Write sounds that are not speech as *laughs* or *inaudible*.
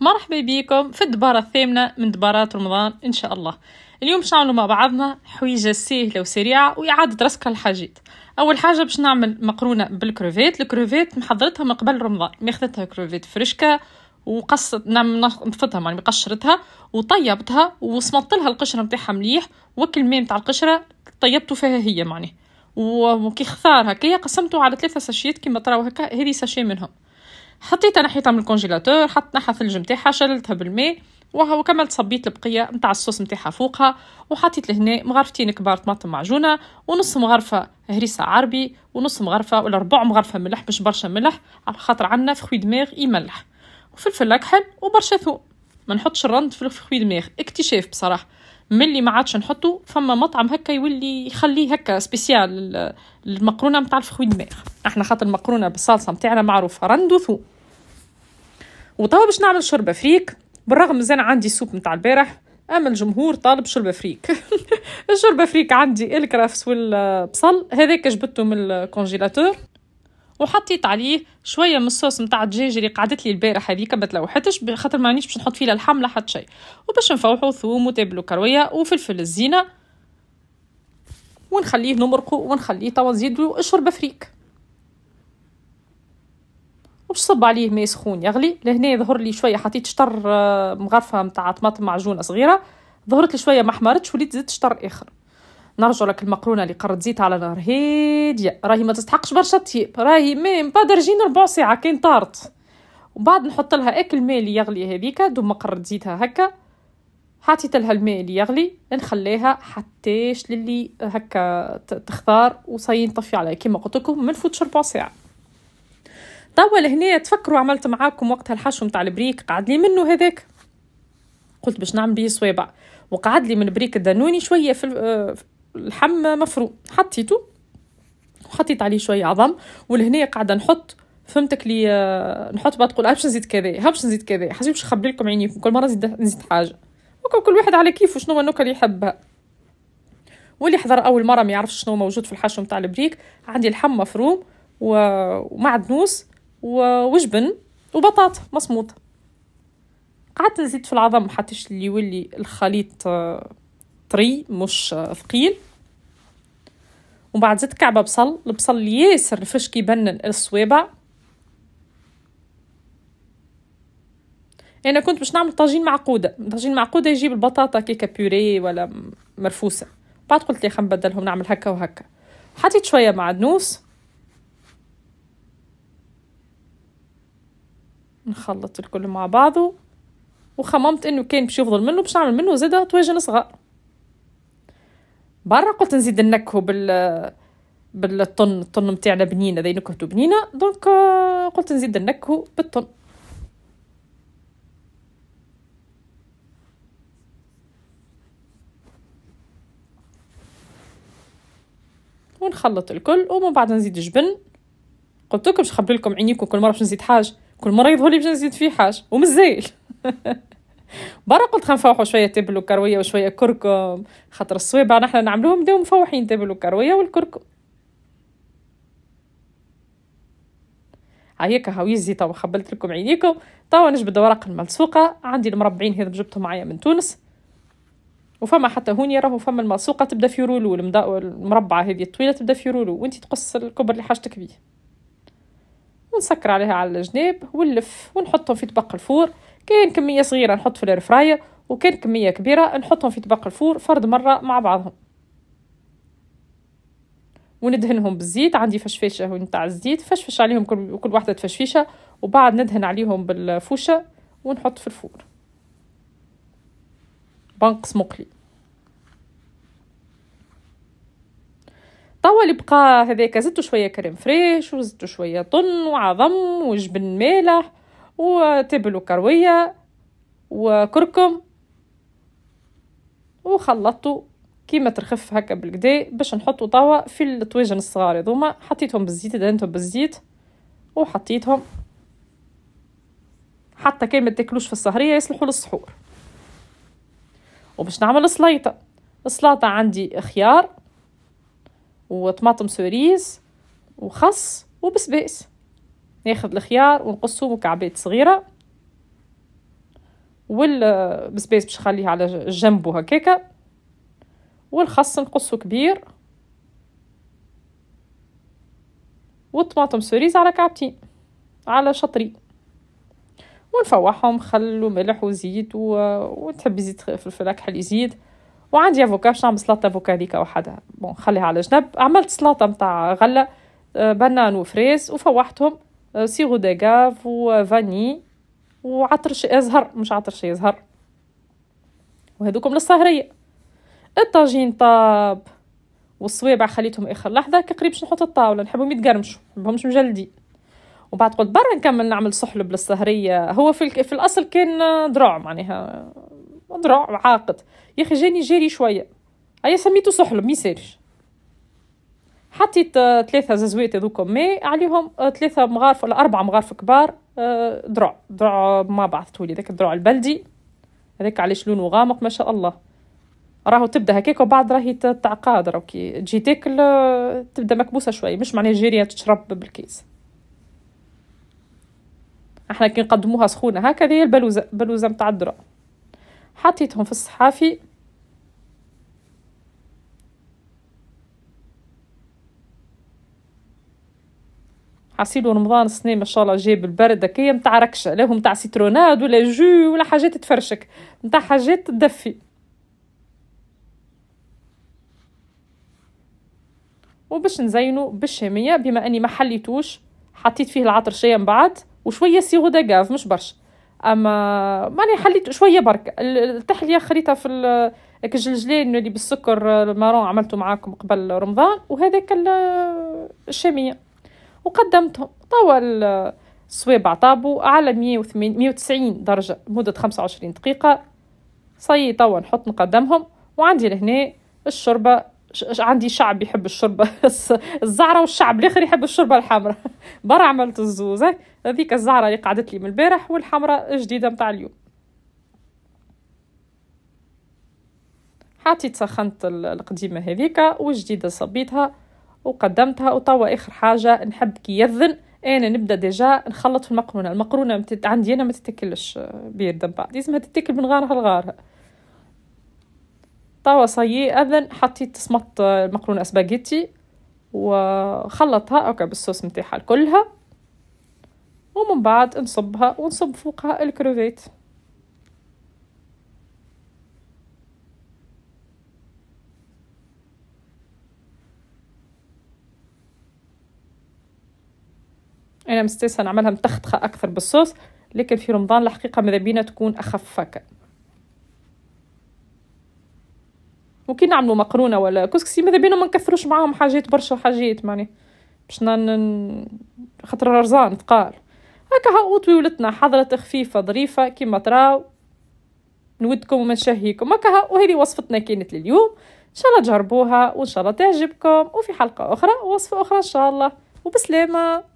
مرحبا بكم في الدبارة الثامنة من دبارات رمضان إن شاء الله اليوم باش نعملوا مع بعضنا حويجة سهلة وسريعة وإعادة رسك الحاجات أول حاجة باش نعمل مقرونة بالكروفيت الكروفيت محضرتها من قبل رمضان ماخذتها كروفيت فرشكة وقصت نعم نفضها يعني قشرتها وطيبتها وسمطت لها القشره نتاعها مليح وكل ما نتاع القشره طيبته فيها هي معناها وكي خثار هكايا قسمته على ثلاثه ساشيات كيما تراو هكا هذه ساشي منهم حطيتها نحيتها من الكونجيلاتور حط نحى الثلج نتاعها شللتها بالماء وكملت صبيت البقيه نتاع الصوص نتاعها فوقها وحطيت لهنا مغرفتين كبار طماطم معجونه ونص مغرفه هريسه عربي ونص مغرفه ولا ربع مغرفه ملح مش برشا ملح على خاطر عندنا فخوي دماغ يملح وفلفل اكحل وبرشا ثوم ما نحطش الرند في خوي دماغ اكتشاف بصراحه ملي ما عادش نحطو فما مطعم هكا يولي يخليه هكا سبيسيال المقرونه نتاع الفخوي دماغ احنا خاطر المقرونه بالصلصه نتاعنا معروفه رند وثوم وطبعا باش نعمل شوربه فريك بالرغم زين عندي سوب نتاع البارح اما الجمهور طالب شوربه فريك *laughs* الشوربه فريك عندي الكرافس والبصل هذاك جبته من الكونجيلاتور وحطيت عليه شويه من الصوص نتاع الدجاج اللي قعدت لي البارح هذيك ما تلوحتش خاطر نيش باش نحط فيه لا لحم لا حتى شيء وباش نفوحو ثوم وتابلو كرويه وفلفل الزينه ونخليه نمرقو ونخليه توا نزيدلو اشرب فريك وباش عليه ماء سخون يغلي لهنا يظهر لي شويه حطيت شطر آه، مغرفه نتاع طماطم معجونه صغيره ظهرت لي شويه ما وليت زدت شطر اخر نرجع لك المقرونه اللي قرد زيت على نار هاديه راهي ما تستحقش برشا طيب راهي ميم با درجين ربع ساعه كان طارت وبعد نحط لها اكل اللي يغلي هذيك دوما قرد زيتها هكا حطيت لها الماء اللي يغلي نخليها حتىش للي هكا تختار وصاي نطفي عليها كيما قلت لكم ما نفوتش ربع ساعه توا لهنا تفكروا عملت معاكم وقتها الحشو نتاع البريك قعد لي منه هذاك قلت باش نعمل بيه صويبه وقعد لي من بريك الدانوني شويه في آه، لحم مفروم حطيته وحطيت عليه شويه عظم ولهنا قاعده نحط فهمتك لي آه، نحط بقى تقول باش نزيد كذا باش نزيد كذا حاجة باش نخبي لكم عينيكم كل مره نزيد نزيد حاجه وكل واحد على كيفه شنو النكهه اللي يحبها واللي حضر اول مره ما يعرفش شنو موجود في الحشو نتاع البريك عندي لحم مفروم و... ومعدنوس و... وجبن وبطاطا مصموطه قعدت نزيد في العظم حتى اللي يولي الخليط آه، طري مش ثقيل ومن بعد زدت كعبه بصل البصل ياسر فش كيبنن الصوابع انا كنت باش نعمل طاجين معقوده طاجين معقوده يجيب البطاطا كيكا بيوري ولا مرفوسه بعد قلت لي خلينا نبدلهم نعمل هكا وهكا حطيت شويه معدنوس نخلط الكل مع بعضه وخممت انه كان باش يفضل منه باش نعمل منه زاده طواجن صغار برا قلت نزيد نكهو بال بالطن الطن نتاعنا بنينه ذي نكهته بنينه دونك آه، قلت نزيد نكهو بالطن ونخلط الكل ومن بعد نزيد جبن قلت لكم باش نخبي لكم عينيكم كل مره باش نزيد حاجه كل مره يظهر لي باش نزيد فيه حاجه ومازال *laughs* برا قلت نفوحوا شويه تبل وكرويه وشويه كركم خاطر الصوابع نحنا نعملوهم بداو مفوحين تبل وكرويه والكركم هيك يزي توا خبلت لكم عينيكم توا نجبد ورق الملصوقه عندي المربعين هذا جبتهم معايا من تونس وفما حتى هوني راهو فما الملصوقه تبدا في رولو المربعه هذه الطويله تبدا في رولو وانت تقص الكبر اللي حاجتك بيه ونسكر عليها على الجناب ونلف ونحطهم في طبق الفور كاين كميه صغيره نحط في الرفرايه وكان كميه كبيره نحطهم في طبق الفور فرد مره مع بعضهم وندهنهم بالزيت عندي فشفيشه نتاع الزيت فشفش عليهم كل, كل واحده تفشفيشه وبعد ندهن عليهم بالفوشه ونحط في الفور بنقص مقلي توا اللي بقى هذاك زدتو شويه كريم فريش وزدتو شويه طن وعظم وجبن مالح وتبل وكروية وكركم وخلطته كيما ترخف هكا بالكدا باش نحطو توا في الطواجن الصغار هذوما حطيتهم بالزيت دهنتهم بالزيت وحطيتهم حتى كان ما تاكلوش في السهريه يصلحوا للسحور وباش نعمل سليطه السلاطه عندي خيار وطماطم سوريز وخس وبسباس ناخذ الخيار ونقصه مكعبات صغيره والسبيس باش نخليه على جنبه هكاكا والخس نقصه كبير والطماطم سوريز على كعبتين على شطري ونفوحهم خل وملح وزيت و... وتحب زيت فلفل اكحل يزيد وعندي افوكا باش نعمل سلطه فوكاليكا وحدها بون خليها على جنب عملت سلطه متاع غله آه، بنان وفريز وفوحتهم آه، سيرو ديغاف وفاني آه، وعطر شي زهر مش عطر شي زهر وهذوكم للسهريه الطاجين طاب والصويبع خليتهم اخر لحظه كي قريب باش نحط الطاوله نحبهم يتقرمشوا نحبهمش مجلدين وبعد قلت برا نكمل نعمل سحلب للسهريه هو في, ال... في الاصل كان دراع معناها دراع عاقد يا اخي جاني جاري شويه ايا سميته سحلب ما حطيت ثلاثه زازويت هذوك مي عليهم ثلاثه آه، مغارف ولا اربعه مغارف كبار آه، دروع دروع ما بعثتولي ذاك الدروع البلدي هذاك علاش لونه غامق ما شاء الله راهو تبدا هكاك وبعد راهي تعقاد راهو كي تجي تاكل آه، تبدا مكبوسه شويه مش معناها جيريه تشرب بالكيس احنا كي نقدموها سخونه هكذا هي البلوزه بلوزه متاع الدرع حطيتهم في الصحافي عصير رمضان السنه ما شاء الله جايب البرد هكايا نتاع ركشه لا هو نتاع سيتروناد ولا جو ولا حاجات تفرشك نتاع حاجات تدفي وباش نزينو بالشاميه بما اني ما حليتوش حطيت فيه العطر شويه من بعد وشويه سيغو داكاف مش برشا اما ماني حليت شويه برك التحليه خليتها في الجلجلان اللي بالسكر المارون عملته معاكم قبل رمضان وهذاك الشاميه وقدمتهم طوى الصويبع عطابو على 190 درجة خمسة 25 دقيقة صي توا نحط نقدمهم وعندي لهنا الشوربة عندي شعب يحب الشوربة *laughs* الزعرة والشعب الآخر يحب الشوربة الحمراء *laughs* برا عملت الزوز هذيك الزعرة اللي قعدت لي من البارح والحمراء الجديدة متاع اليوم حطيت سخنت القديمة هذيك والجديدة صبيتها وقدمتها وتوا اخر حاجه نحب كي يذن انا نبدا ديجا نخلط في المقرونه المقرونه متت... عندي انا ما تتكلش بيد بعد لازمها تتكل من غارها لغارها توا صي اذن حطيت صمت المقرونه سباجيتي وخلطها اوكي بالصوص متاعها كلها ومن بعد نصبها ونصب فوقها الكروفيت انا مستاسه نعملها متختخه اكثر بالصوص لكن في رمضان الحقيقه ماذا بينا تكون اخف هكا وكي نعملوا مقرونه ولا كسكسي ماذا بينا ما نكثروش معاهم حاجات برشا حاجات ماني باش نن... خاطر رزان تقال هكا هاو ولتنا حضرة خفيفة ظريفة كيما تراو نودكم وما نشهيكم هكا هاو وهذه وصفتنا كانت لليوم ان شاء الله تجربوها وان شاء الله تعجبكم وفي حلقة اخرى وصفة اخرى ان شاء الله وبسلامة